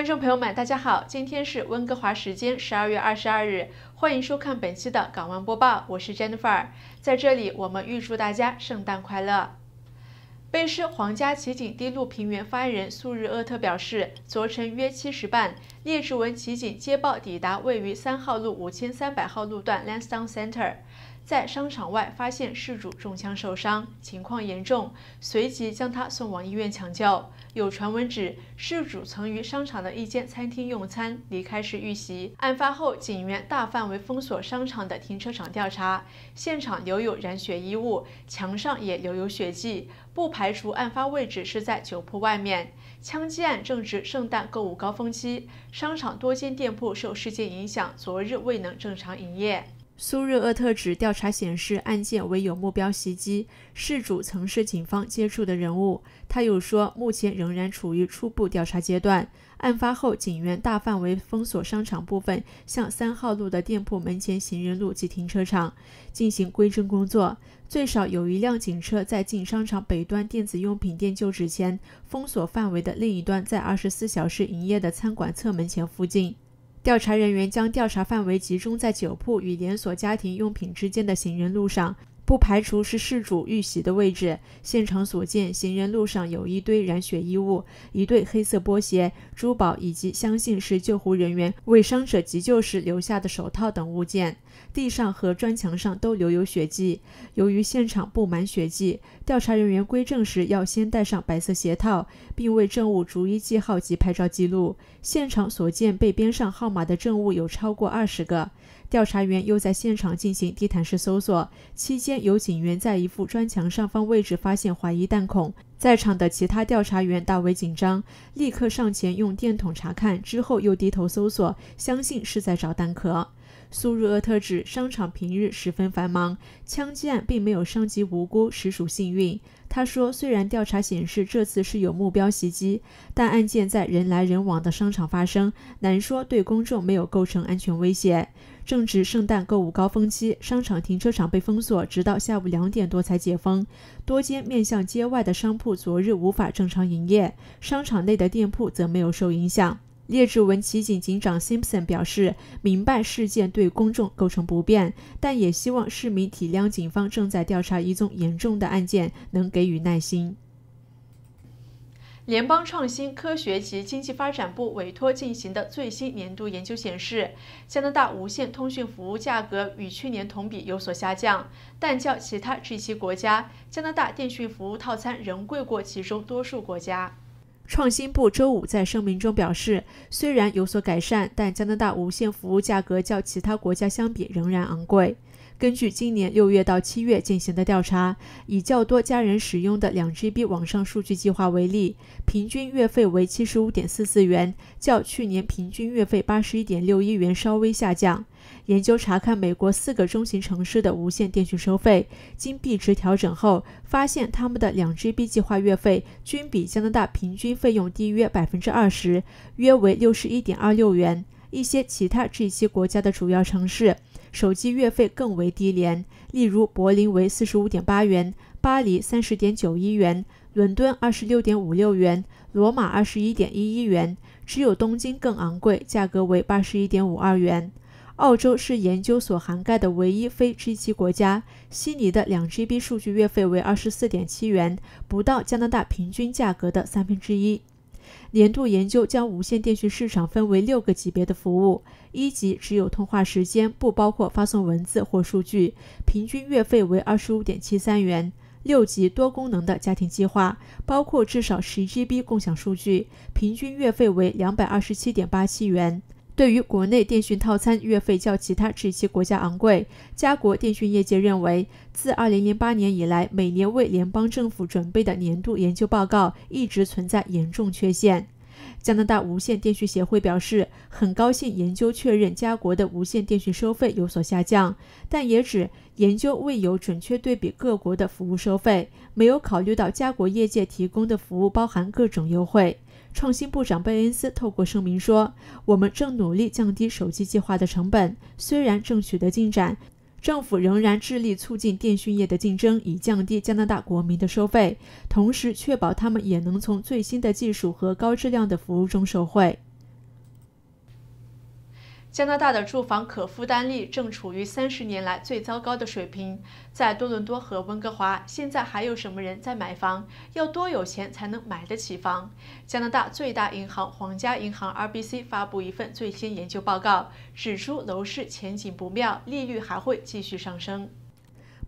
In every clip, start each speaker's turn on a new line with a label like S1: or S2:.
S1: 观众朋友们，大家好，今天是温哥华时间十二月二十二日，欢迎收看本期的《港湾播报》，我是 Jennifer，在这里我们预祝大家圣诞快乐。贝诗皇家骑警低路平原发言人素日厄特表示，昨晨约七时半，列治文骑警接报抵达位于三号路五千三百号路段 l a n s d o w n e c e n t e r 在商场外发现事主中枪受伤，情况严重，随即将他送往医院抢救。有传闻指，事主曾于商场的一间餐厅用餐，离开时遇袭。案发后，警员大范围封锁商场的停车场调查，现场留有染血衣物，墙上也留有血迹，不排除案发位置是在酒铺外面。枪击案正值圣诞购物高峰期，商场多间店铺受事件影响，昨日未能正常营业。苏日厄特指调查显示，案件为有目标袭击，事主曾是警方接触的人物。他又说，目前仍然处于初步调查阶段。案发后，警员大范围封锁商场部分，向三号路的店铺门前行人路及停车场进行规整工作。最少有一辆警车在进商场北端电子用品店旧址前，封锁范围的另一端在二十四小时营业的餐馆侧门前附近。调查人员将调查范围集中在酒铺与连锁家庭用品之间的行人路上，不排除是事主遇袭的位置。现场所见，行人路上有一堆染血衣物、一对黑色波鞋、珠宝以及相信是救护人员为伤者急救时留下的手套等物件。地上和砖墙上都留有血迹。由于现场布满血迹，调查人员归证时要先戴上白色鞋套，并为证物逐一记号及拍照记录。现场所见被编上号码的证物有超过二十个。调查员又在现场进行地毯式搜索，期间有警员在一副砖墙上方位置发现怀疑弹孔，在场的其他调查员大为紧张，立刻上前用电筒查看，之后又低头搜索，相信是在找弹壳。苏日厄特指商场平日十分繁忙，枪击案并没有伤及无辜，实属幸运。他说，虽然调查显示这次是有目标袭击，但案件在人来人往的商场发生，难说对公众没有构成安全威胁。正值圣诞购物高峰期，商场停车场被封锁，直到下午两点多才解封。多间面向街外的商铺昨日无法正常营业，商场内的店铺则没有受影响。列治文骑警警长 Simpson 表示，明白事件对公众构成不便，但也希望市民体谅警方正在调查一宗严重的案件，能给予耐心。联邦创新、科学及经济发展部委托进行的最新年度研究显示，加拿大无线通讯服务价格与去年同比有所下降，但较其他 G7 国家，加拿大电讯服务套餐仍贵过其中多数国家。创新部周五在声明中表示，虽然有所改善，但加拿大无线服务价格较其他国家相比仍然昂贵。根据今年六月到七月进行的调查，以较多家人使用的两 GB 网上数据计划为例，平均月费为七十五点四四元，较去年平均月费八十一点六一元稍微下降。研究查看美国四个中型城市的无线电讯收费，经币值调整后，发现他们的两 GB 计划月费均比加拿大平均费用低约百分之二十，约为六十一点二六元。一些其他这些国家的主要城市。手机月费更为低廉，例如柏林为四十五点八元，巴黎三十点九一元，伦敦二十六点五六元，罗马二十一点一一元，只有东京更昂贵，价格为八十一点五二元。澳洲是研究所涵盖的唯一非 G 级国家，悉尼的两 GB 数据月费为二十四点七元，不到加拿大平均价格的三分之一。年度研究将无线电讯市场分为六个级别的服务：一级只有通话时间，不包括发送文字或数据，平均月费为二十五点七三元；六级多功能的家庭计划，包括至少十 GB 共享数据，平均月费为两百二十七点八七元。对于国内电讯套餐月费较其他这些国家昂贵，加国电讯业界认为，自2008年以来，每年为联邦政府准备的年度研究报告一直存在严重缺陷。加拿大无线电讯协会表示，很高兴研究确认加国的无线电讯收费有所下降，但也指研究未有准确对比各国的服务收费，没有考虑到加国业界提供的服务包含各种优惠。创新部长贝恩斯透过声明说：“我们正努力降低手机计划的成本，虽然正取得进展，政府仍然致力促进电讯业的竞争，以降低加拿大国民的收费，同时确保他们也能从最新的技术和高质量的服务中受惠。”加拿大的住房可负担力正处于三十年来最糟糕的水平，在多伦多和温哥华，现在还有什么人在买房？要多有钱才能买得起房？加拿大最大银行皇家银行 RBC 发布一份最新研究报告，指出楼市前景不妙，利率还会继续上升。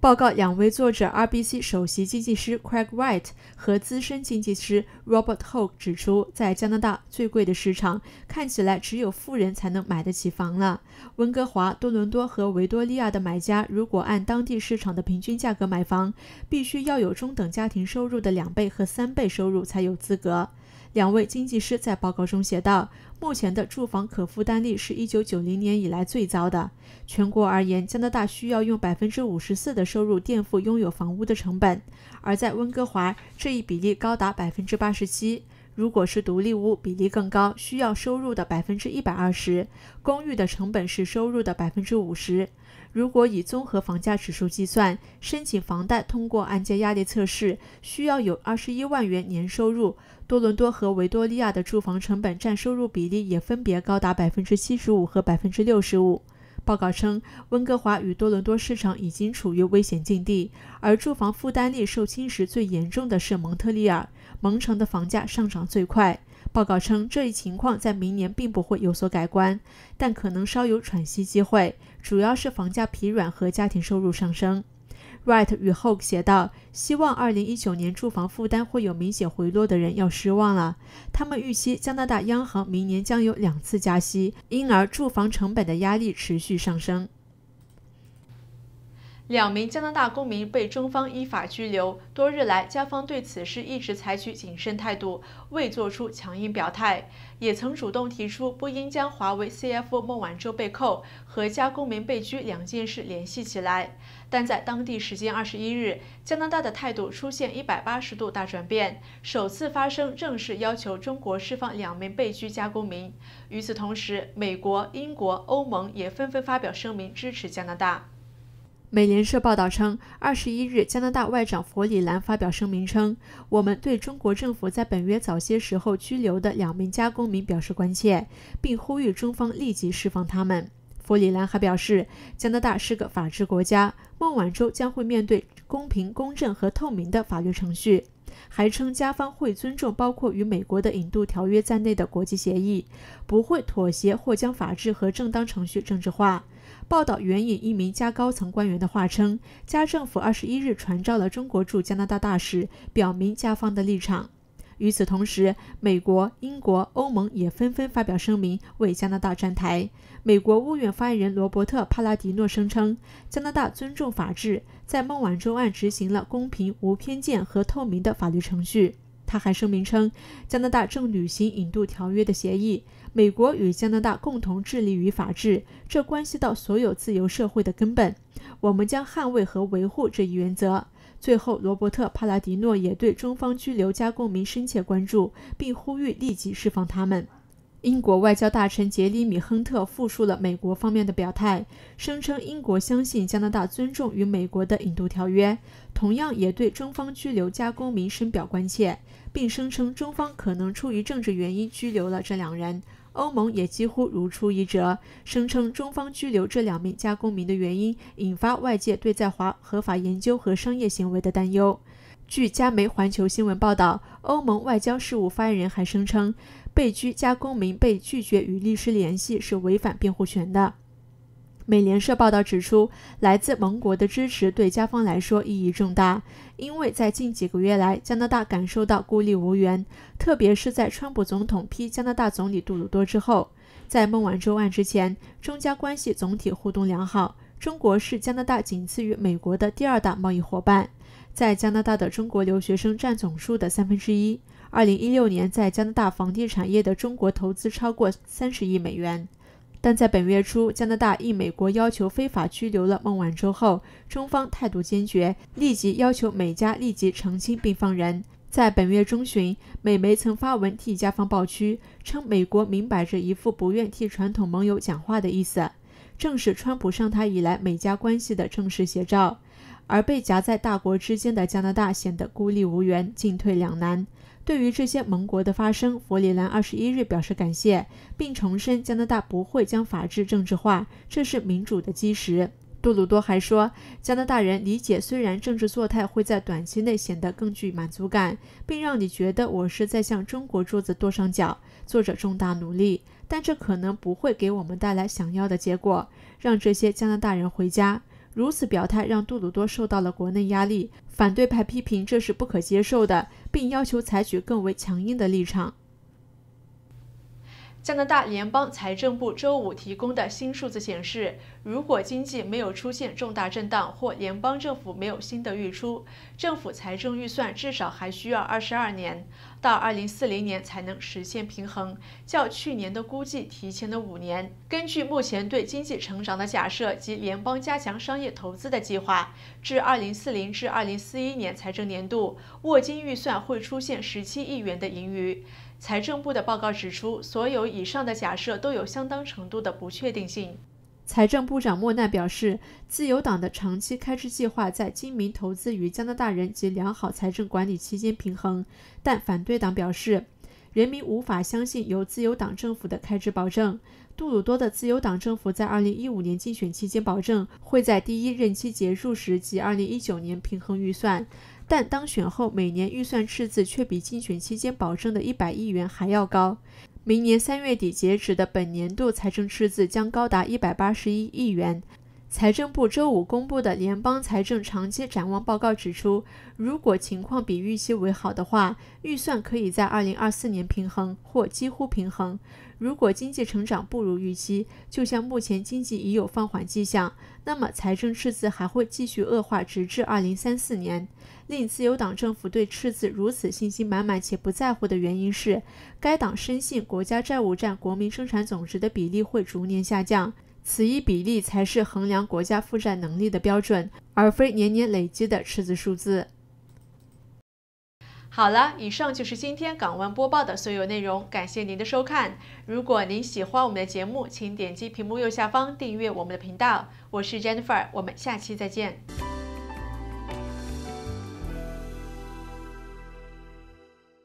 S1: 报告两位作者 RBC 首席经济师 Craig White 和资深经济师 Robert h o l e 指出，在加拿大最贵的市场，看起来只有富人才能买得起房了。温哥华、多伦多和维多利亚的买家，如果按当地市场的平均价格买房，必须要有中等家庭收入的两倍和三倍收入才有资格。两位经济师在报告中写道：“目前的住房可负担力是一九九零年以来最糟的。全国而言，加拿大需要用百分之五十四的收入垫付拥有房屋的成本，而在温哥华，这一比例高达百分之八十七。”如果是独立屋，比例更高，需要收入的百分之一百二十；公寓的成本是收入的百分之五十。如果以综合房价指数计算，申请房贷通过按揭压力测试，需要有二十一万元年收入。多伦多和维多利亚的住房成本占收入比例也分别高达百分之七十五和百分之六十五。报告称，温哥华与多伦多市场已经处于危险境地，而住房负担力受侵蚀最严重的是蒙特利尔，蒙城的房价上涨最快。报告称，这一情况在明年并不会有所改观，但可能稍有喘息机会，主要是房价疲软和家庭收入上升。Wright 与 Hoke 写道：“希望2019年住房负担会有明显回落的人要失望了。他们预期加拿大央行明年将有两次加息，因而住房成本的压力持续上升。”两名加拿大公民被中方依法拘留。多日来，加方对此事一直采取谨慎态度，未做出强硬表态，也曾主动提出不应将华为 c f 孟晚舟被扣和加公民被拘两件事联系起来。但在当地时间二十一日，加拿大的态度出现一百八十度大转变，首次发声正式要求中国释放两名被拘加公民。与此同时，美国、英国、欧盟也纷纷发表声明支持加拿大。美联社报道称，二十一日，加拿大外长佛里兰发表声明称：“我们对中国政府在本月早些时候拘留的两名加公民表示关切，并呼吁中方立即释放他们。”佛里兰还表示：“加拿大是个法治国家，孟晚舟将会面对公平、公正和透明的法律程序。”还称加方会尊重包括与美国的引渡条约在内的国际协议，不会妥协或将法治和正当程序政治化。报道援引一名加高层官员的话称，加政府21日传召了中国驻加拿大大使，表明加方的立场。与此同时，美国、英国、欧盟也纷纷发表声明为加拿大站台。美国务院发言人罗伯特·帕拉迪诺声称，加拿大尊重法治，在孟晚舟案执行了公平、无偏见和透明的法律程序。他还声明称，加拿大正履行引渡条约的协议。美国与加拿大共同致力于法治，这关系到所有自由社会的根本。我们将捍卫和维护这一原则。最后，罗伯特·帕拉迪诺也对中方拘留加公民深切关注，并呼吁立即释放他们。英国外交大臣杰里米·亨特复述了美国方面的表态，声称英国相信加拿大尊重与美国的引渡条约，同样也对中方拘留加公民深表关切，并声称中方可能出于政治原因拘留了这两人。欧盟也几乎如出一辙，声称中方拘留这两名加公民的原因引发外界对在华合法研究和商业行为的担忧。据加媒《环球新闻》报道，欧盟外交事务发言人还声称，被拘加公民被拒绝与律师联系是违反辩护权的。美联社报道指出，来自盟国的支持对加方来说意义重大，因为在近几个月来，加拿大感受到孤立无援，特别是在川普总统批加拿大总理杜鲁多之后，在孟晚舟案之前，中加关系总体互动良好，中国是加拿大仅次于美国的第二大贸易伙伴。在加拿大的中国留学生占总数的三分之一。二零一六年，在加拿大房地产业的中国投资超过三十亿美元。但在本月初，加拿大应美国要求非法拘留了孟晚舟后，中方态度坚决，立即要求美加立即澄清并放人。在本月中旬，美媒曾发文替加方报屈，称美国明摆着一副不愿替传统盟友讲话的意思。正是川普上台以来美加关系的正式写照，而被夹在大国之间的加拿大显得孤立无援、进退两难。对于这些盟国的发声，弗里兰二十一日表示感谢，并重申加拿大不会将法治政治化，这是民主的基石。杜鲁多还说，加拿大人理解，虽然政治作态会在短期内显得更具满足感，并让你觉得我是在向中国桌子跺上脚，做着重大努力。但这可能不会给我们带来想要的结果，让这些加拿大人回家。如此表态让杜鲁多受到了国内压力，反对派批评这是不可接受的，并要求采取更为强硬的立场。加拿大联邦财政部周五提供的新数字显示，如果经济没有出现重大震荡，或联邦政府没有新的预出，政府财政预算至少还需要二十二年，到二零四零年才能实现平衡，较去年的估计提前了五年。根据目前对经济成长的假设及联邦加强商业投资的计划，至二零四零至二零四一年财政年度，沃金预算会出现十七亿元的盈余。财政部的报告指出，所有以上的假设都有相当程度的不确定性。财政部长莫奈表示，自由党的长期开支计划在精明投资与加拿大人及良好财政管理期间平衡，但反对党表示，人民无法相信由自由党政府的开支保证。杜鲁多的自由党政府在2015年竞选期间保证会在第一任期结束时及2019年平衡预算。但当选后，每年预算赤字却比竞选期间保证的一百亿元还要高。明年三月底截止的本年度财政赤字将高达一百八十一亿元。财政部周五公布的联邦财政长期展望报告指出，如果情况比预期为好的话，预算可以在2024年平衡或几乎平衡。如果经济成长不如预期，就像目前经济已有放缓迹象，那么财政赤字还会继续恶化直至2034年。令自由党政府对赤字如此信心满满且不在乎的原因是，该党深信国家债务占国民生产总值的比例会逐年下降。此一比例才是衡量国家负债能力的标准，而非年年累积的赤字数字。好了，以上就是今天港湾播报的所有内容，感谢您的收看。如果您喜欢我们的节目，请点击屏幕右下方订阅我们的频道。我是 Jennifer，我们下期再见。